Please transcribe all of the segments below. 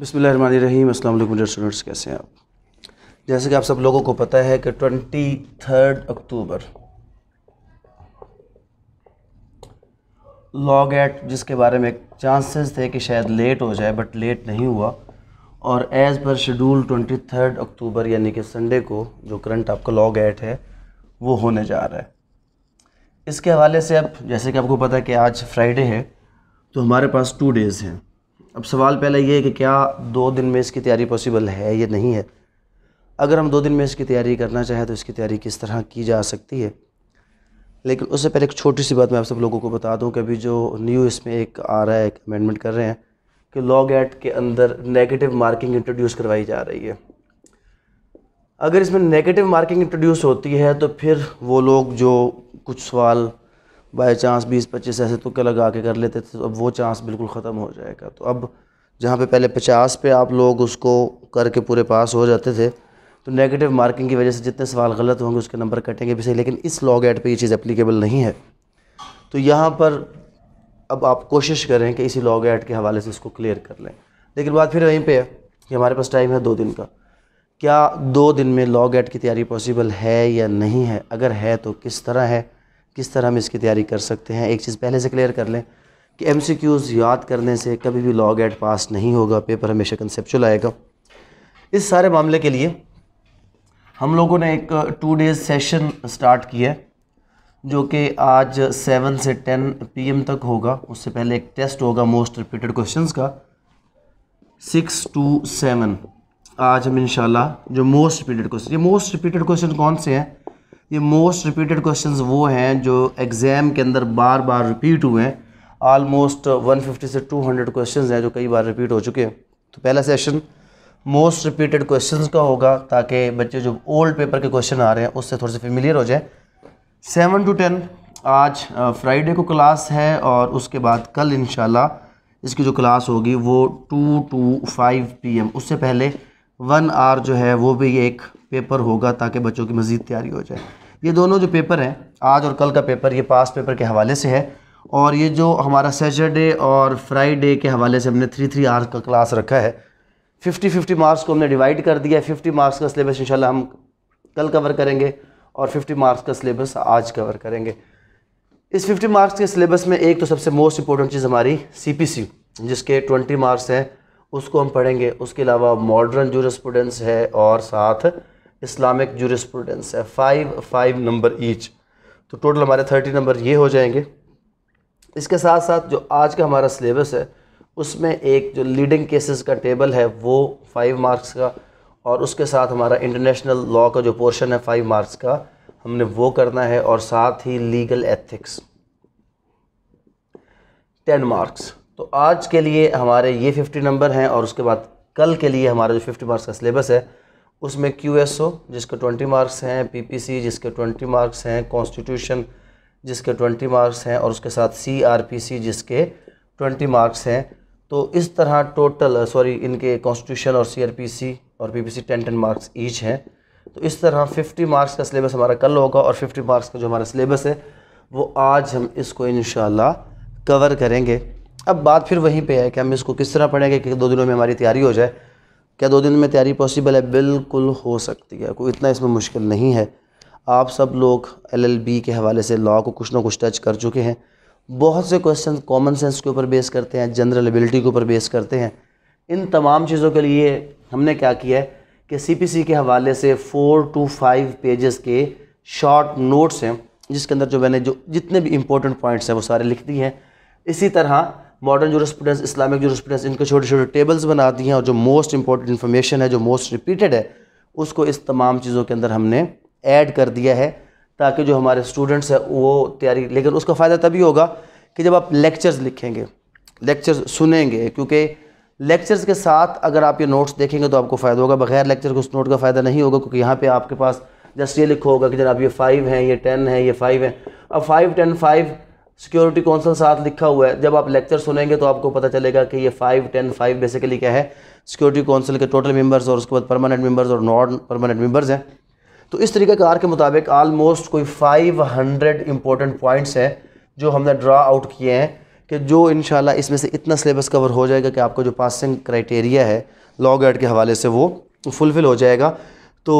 बिसमीम असल dear students कैसे हैं आप जैसे कि आप सब लोगों को पता है कि twenty third October law GAT जिसके बारे में चांसेस थे कि शायद लेट हो जाए बट लेट नहीं हुआ और as per schedule twenty third अक्टूबर यानी कि संडे को जो करंट आपका लॉग एट है वो होने जा रहा है इसके हवाले से अब जैसे कि आपको पता है कि आज फ्राइडे है तो हमारे पास टू डेज़ हैं अब सवाल पहला ये है कि क्या दो दिन में इसकी तैयारी पॉसिबल है या नहीं है अगर हम दो दिन में इसकी तैयारी करना चाहें तो इसकी तैयारी किस तरह की जा सकती है लेकिन उससे पहले एक छोटी सी बात मैं आप सब लोगों को बता दूं कि अभी जो न्यू इसमें एक आ रहा है एक अमेंडमेंट कर रहे हैं कि लॉग एट के अंदर नेगेटिव मार्किंग इंट्रोड्यूस करवाई जा रही है अगर इसमें नेगेटिव मार्किंग इंट्रोड्यूस होती है तो फिर वो लोग जो कुछ सवाल बाई चांस बीस पच्चीस ऐसे तो क्या लगा के कर लेते थे तो अब वो चांस बिल्कुल ख़त्म हो जाएगा तो अब जहाँ पे पहले पचास पे आप लोग उसको करके पूरे पास हो जाते थे तो नेगेटिव मार्किंग की वजह से जितने सवाल गलत होंगे उसके नंबर कटेंगे भी सही लेकिन इस लॉग एड पर ये चीज़ एप्लीकेबल नहीं है तो यहाँ पर अब आप कोशिश करें कि इसी लॉग एड के हवाले से इसको क्लियर कर लें लेकिन बात फिर वहीं पर है कि हमारे पास टाइम है दो दिन का क्या दो दिन में लॉग एड की तैयारी पॉसिबल है या नहीं है अगर है तो किस तरह है किस तरह हम इसकी तैयारी कर सकते हैं एक चीज़ पहले से क्लियर कर लें कि एम याद करने से कभी भी लॉ एड पास नहीं होगा पेपर हमेशा कंसेप्चुअल आएगा इस सारे मामले के लिए हम लोगों ने एक टू डेज सेशन स्टार्ट किया है जो कि आज सेवन से टेन पीएम तक होगा उससे पहले एक टेस्ट होगा मोस्ट रिपीटेड क्वेश्चंस का सिक्स टू सेवन आज हम इंशाल्लाह जो मोस्ट रिपीटेड क्वेश्चन ये मोस्ट रिपीटेड क्वेश्चन कौन से हैं ये मोस्ट रिपीटेड क्वेश्चन वो हैं जो एग्ज़ाम के अंदर बार बार रिपीट हुए हैं आलमोस्ट 150 से 200 क्वेश्चंस हैं जो कई बार रिपीट हो चुके हैं तो पहला सेशन मोस्ट रिपीटेड क्वेश्चंस का होगा ताकि बच्चे जो ओल्ड पेपर के क्वेश्चन आ रहे हैं उससे थोड़े से फेमिलियर हो जाए सेवन टू टेन आज फ्राइडे को क्लास है और उसके बाद कल इन इसकी जो क्लास होगी वो two to five P M उससे पहले वन आर जो है वो भी एक पेपर होगा ताकि बच्चों की मज़ीद तैयारी हो जाए ये दोनों जो पेपर हैं आज और कल का पेपर ये पास पेपर के हवाले से है और ये जो हमारा सैटरडे और फ्राइडे के हवाले से हमने थ्री थ्री आर का क्लास रखा है फिफ्टी फिफ्टी मार्क्स को हमने डिवाइड कर दिया है फिफ्टी मार्क्स का सिलेबस इंशाल्लाह हम कल कवर करेंगे और फिफ्टी मार्क्स का सिलेबस आज कवर करेंगे इस फिफ्टी मार्क्स के सिलेबस में एक तो सबसे मोस्ट इंपॉर्टेंट चीज़ हमारी सी जिसके ट्वेंटी मार्क्स हैं उसको हम पढ़ेंगे उसके अलावा मॉडर्न जूरिस्प्रूडेंस है और साथ इस्लामिक जूरिस्प्रूडेंस है फाइव फाइव नंबर ईच तो टोटल हमारे थर्टी नंबर ये हो जाएंगे इसके साथ साथ जो आज का हमारा सिलेबस है उसमें एक जो लीडिंग केसेस का टेबल है वो फाइव मार्क्स का और उसके साथ हमारा इंटरनेशनल लॉ का जो पोर्शन है फाइव मार्क्स का हमने वो करना है और साथ ही लीगल एथिक्स टेन मार्क्स तो आज के लिए हमारे ये फिफ्टी नंबर हैं और उसके बाद कल के लिए हमारा जो फिफ्टी मार्क्स का सिलेबस है उसमें क्यू एस ओ जिसके ट्वेंटी मार्क्स हैं पी पी सी जिसके ट्वेंटी मार्क्स हैं कॉन्स्टिट्यूशन जिसके ट्वेंटी मार्क्स हैं और उसके साथ सी आर पी सी जिसके ट्वेंटी मार्क्स हैं तो इस तरह टोटल सॉरी इनके कॉन्स्टिट्यूशन और सी आर पी सी और P P C ten ten marks each हैं तो इस तरह फिफ्टी मार्क्स का सिलेबस हमारा कल होगा और फिफ्टी मार्क्स का जो हमारा सिलेबस है वो आज हम इसको इन कवर करेंगे अब बात फिर वहीं पे है कि हम इसको किस तरह पढ़ेंगे कि दो दिनों में हमारी तैयारी हो जाए क्या दो दिन में तैयारी पॉसिबल है बिल्कुल हो सकती है कोई इतना इसमें मुश्किल नहीं है आप सब लोग एलएलबी के हवाले से लॉ को कुछ ना कुछ टच कर चुके हैं बहुत से क्वेश्चन कॉमन सेंस के ऊपर बेस करते हैं जनरल एबिलिटी के ऊपर बेस करते हैं इन तमाम चीज़ों के लिए हमने क्या किया है कि सी के हवाले से फ़ोर टू फाइव पेजेस के शॉर्ट नोट्स हैं जिसके अंदर जो मैंने जो जितने भी इंपॉर्टेंट पॉइंट्स हैं वो सारे लिख दिए हैं इसी तरह मॉडर्न जो स्टूडेंट्स इस्लामिक जो स्टूडेंट्स इनके छोटे छोटे टेबल्स बना दी हैं और जो मोस्ट इंपॉर्टेंट इन्फॉर्मेशन है जो मोस्ट रिपीटेड है उसको इस तमाम चीज़ों के अंदर हमने ऐड कर दिया है ताकि जो हमारे स्टूडेंट्स हैं वो तैयारी लेकिन उसका फ़ायदा तभी होगा कि जब आप लेक्चर्स लिखेंगे लेक्चर्स सुनेंगे क्योंकि लेक्चर्स के साथ अगर आप ये नोट्स देखेंगे तो आपको फ़ायदा होगा बगैर लेक्चर को उस नोट का फ़ायदा नहीं होगा क्योंकि यहाँ पर आपके पास जस्ट ये लिखा होगा कि जनाब ये फ़ाइव हैं ये टेन है ये फ़ाइव है अब five ten five security council साथ लिखा हुआ है जब आप लेक्चर सुनेंगे तो आपको पता चलेगा कि ये फाइव टेन फाइव बेसिकली क्या है सिक्योरिटी काउंसिल के टोटल मेंबर्स और उसके बाद परमानेंट मेंबर्स और नॉन परमानेंट मेंबर्स हैं तो इस तरीके कार के मुताबिक आलमोस्ट कोई 500 हंड्रेड इंपॉर्टेंट पॉइंट्स हैं जो हमने ड्रा आउट किए हैं कि जो इन इसमें से इतना सिलेबस कवर हो जाएगा कि आपका जो पासिंग क्राइटेरिया है लॉ गाइड के हवाले से वो फुलफ़िल हो जाएगा तो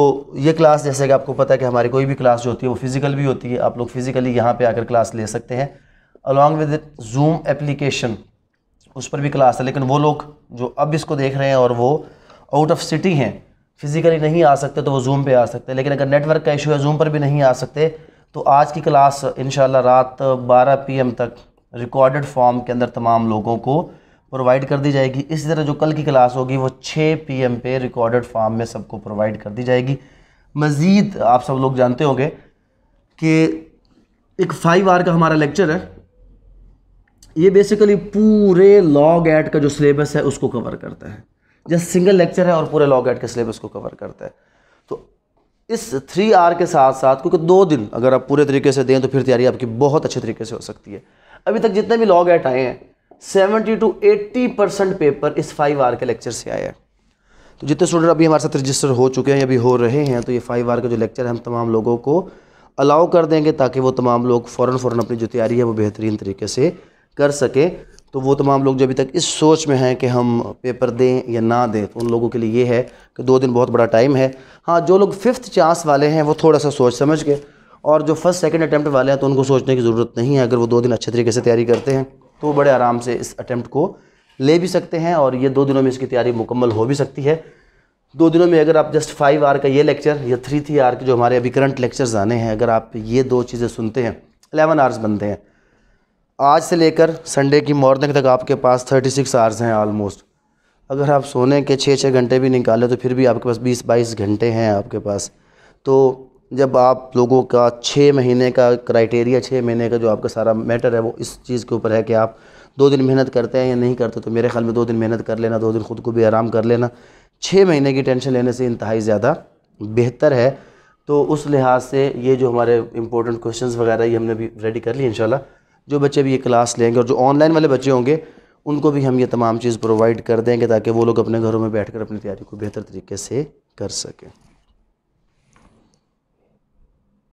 ये क्लास जैसे कि आपको पता है कि हमारी कोई भी क्लास जो होती है वो फिज़िकल भी होती है आप लोग फिज़िकली यहाँ पे आकर क्लास ले सकते हैं अलॉन्ग विद जूम एप्लीकेशन उस पर भी क्लास है लेकिन वो लोग जो अब इसको देख रहे हैं और वो आउट ऑफ सिटी हैं फिज़िकली नहीं आ सकते तो वो जूम पे आ सकते हैं लेकिन अगर नेटवर्क का इशू है जूम पर भी नहीं आ सकते तो आज की क्लास इन रात बारह पी तक रिकॉर्डेड फॉर्म के अंदर तमाम लोगों को प्रोवाइड कर दी जाएगी इसी तरह जो कल की क्लास होगी वो 6 पीएम पे रिकॉर्डेड फॉर्म में सबको प्रोवाइड कर दी जाएगी मज़ीद आप सब लोग जानते होंगे कि एक फाइव आर का हमारा लेक्चर है ये बेसिकली पूरे लॉग एट का जो सिलेबस है उसको कवर करता है जस्ट सिंगल लेक्चर है और पूरे लॉग एट के सिलेबस को कवर करता है तो इस थ्री आर के साथ साथ क्योंकि दो दिन अगर आप पूरे तरीके से दें तो फिर तैयारी आपकी बहुत अच्छे तरीके से हो सकती है अभी तक जितने भी लॉग एट आए हैं seventy to eighty percent paper इस फाइव आर के लेक्चर से आया है तो जितने स्टूडेंट अभी हमारे साथ रजिस्टर हो चुके हैं अभी हो रहे हैं तो ये फाइव आर का जो लेक्चर है हम तमाम लोगों को अलाउ कर देंगे ताकि वो तमाम लोग फ़ौर फ़ौर अपनी जो तैयारी है वो बेहतरीन तरीके से कर सके तो वो तमाम लोग जो अभी तक इस सोच में हैं कि हम पेपर दें या ना दें तो उन लोगों के लिए ये है कि दो दिन बहुत बड़ा टाइम है हाँ जो लोग फिफ्थ चांस वाले हैं वो थोड़ा सा सोच समझ के और जो फर्स्ट सेकंड अटैम्प्ट वाले हैं तो उनको सोचने की ज़रूरत नहीं है अगर वो दो दिन अच्छे तरीके से तैयारी करते हैं तो बड़े आराम से इस अटैम्प्ट को ले भी सकते हैं और ये दो दिनों में इसकी तैयारी मुकम्मल हो भी सकती है दो दिनों में अगर आप जस्ट फाइव आर का ये लेक्चर या थ्री थ्री आर के जो हमारे अभी करंट लेक्चर्स आने हैं अगर आप ये दो चीज़ें सुनते हैं एलेवन आवर्स बनते हैं आज से लेकर संडे की मॉर्निंग तक आपके पास थर्टी सिक्स आवर्स हैं ऑलमोस्ट अगर आप सोने के छः छः घंटे भी निकालें तो फिर भी आपके पास बीस बाईस घंटे हैं आपके पास तो जब आप लोगों का छः महीने का क्राइटेरिया छः महीने का जो आपका सारा मैटर है वो इस चीज़ के ऊपर है कि आप दो दिन मेहनत करते हैं या नहीं करते तो मेरे ख्याल में दो दिन मेहनत कर लेना दो दिन ख़ुद को भी आराम कर लेना छः महीने की टेंशन लेने से इंतहाई ज़्यादा बेहतर है तो उस लिहाज से ये जो हमारे इंपॉर्टेंट क्वेश्चंस वगैरह ये हमने भी रेडी कर लिए इंशाल्लाह जो बच्चे भी ये क्लास लेंगे और जो ऑनलाइन वाले बच्चे होंगे उनको भी हम ये तमाम चीज़ प्रोवाइड कर देंगे ताकि वो लोग अपने घरों में बैठ कर अपनी तैयारी को बेहतर तरीके से कर सकें